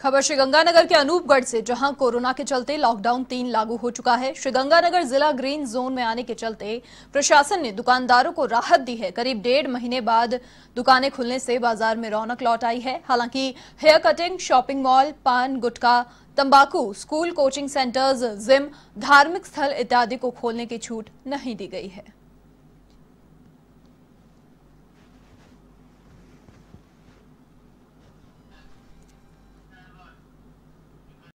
खबर श्रीगंगानगर के अनूपगढ़ से जहां कोरोना के चलते लॉकडाउन तीन लागू हो चुका है श्रीगंगानगर जिला ग्रीन जोन में आने के चलते प्रशासन ने दुकानदारों को राहत दी है करीब डेढ़ महीने बाद दुकानें खुलने से बाजार में रौनक लौट आई है हालांकि हेयर कटिंग शॉपिंग मॉल पान गुटखा तंबाकू स्कूल कोचिंग सेंटर्स जिम धार्मिक स्थल इत्यादि को खोलने की छूट नहीं दी गई है